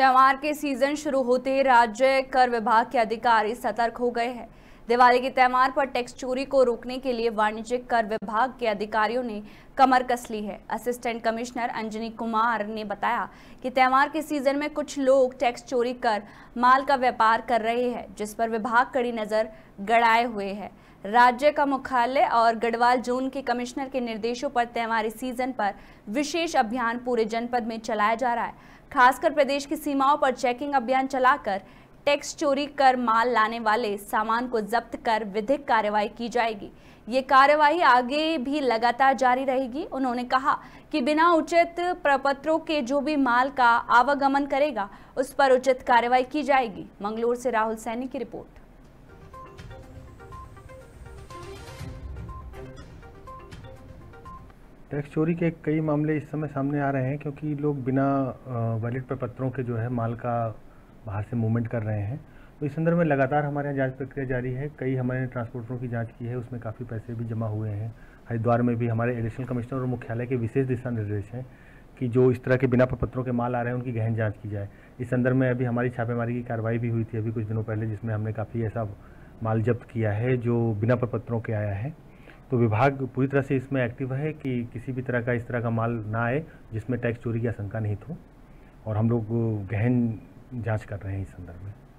त्यौहार के सीजन शुरू होते राज्य कर विभाग के अधिकारी सतर्क हो गए हैं दिवाली के त्यौहार पर टैक्स चोरी को रोकने के लिए वाणिज्यिक कर विभाग के अधिकारियों ने कमर कस ली है असिस्टेंट कमिश्नर अंजनी कुमार ने बताया कि त्यौहार के सीजन में कुछ लोग टैक्स चोरी कर माल का व्यापार कर रहे हैं जिस पर विभाग कड़ी नजर गड़ाए हुए है राज्य का मुख्यालय और गढ़वाल जोन के कमिश्नर के निर्देशों पर त्यौहारी सीजन पर विशेष अभियान पूरे जनपद में चलाया जा रहा है खासकर प्रदेश की सीमाओं पर चेकिंग अभियान चलाकर टैक्स चोरी कर माल लाने वाले सामान को जब्त कर विधिक कार्रवाई की जाएगी ये कार्यवाही आगे भी लगातार जारी रहेगी उन्होंने कहा कि बिना उचित प्रपत्रों के जो भी माल का आवागमन करेगा उस पर उचित कार्रवाई की जाएगी मंगलोर से राहुल सैनी की रिपोर्ट टैक्स चोरी के कई मामले इस समय सामने आ रहे हैं क्योंकि लोग बिना वैलिड प्रपत्रों के जो है माल का बाहर से मूवमेंट कर रहे हैं तो इस संदर्भ में लगातार हमारे यहाँ जाँच प्रक्रिया जारी है कई हमारे ट्रांसपोर्टरों की जाँच की है उसमें काफ़ी पैसे भी जमा हुए हैं हरिद्वार में भी हमारे एडिशनल कमिश्नर और मुख्यालय के विशेष दिशा निर्देश हैं कि जो इस तरह के बिना पत्रों के माल आ रहे हैं उनकी गहन जांच की जाए इस संदर्भ में अभी हमारी छापेमारी की कार्रवाई भी हुई थी अभी कुछ दिनों पहले जिसमें हमने काफ़ी ऐसा माल जब्त किया है जो बिना पत्रों के आया है तो विभाग पूरी तरह से इसमें एक्टिव है कि किसी भी तरह का इस तरह का माल ना आए जिसमें टैक्स चोरी की आशंका नहीं थो और हम लोग गहन जांच कर रहे हैं इस संदर्भ में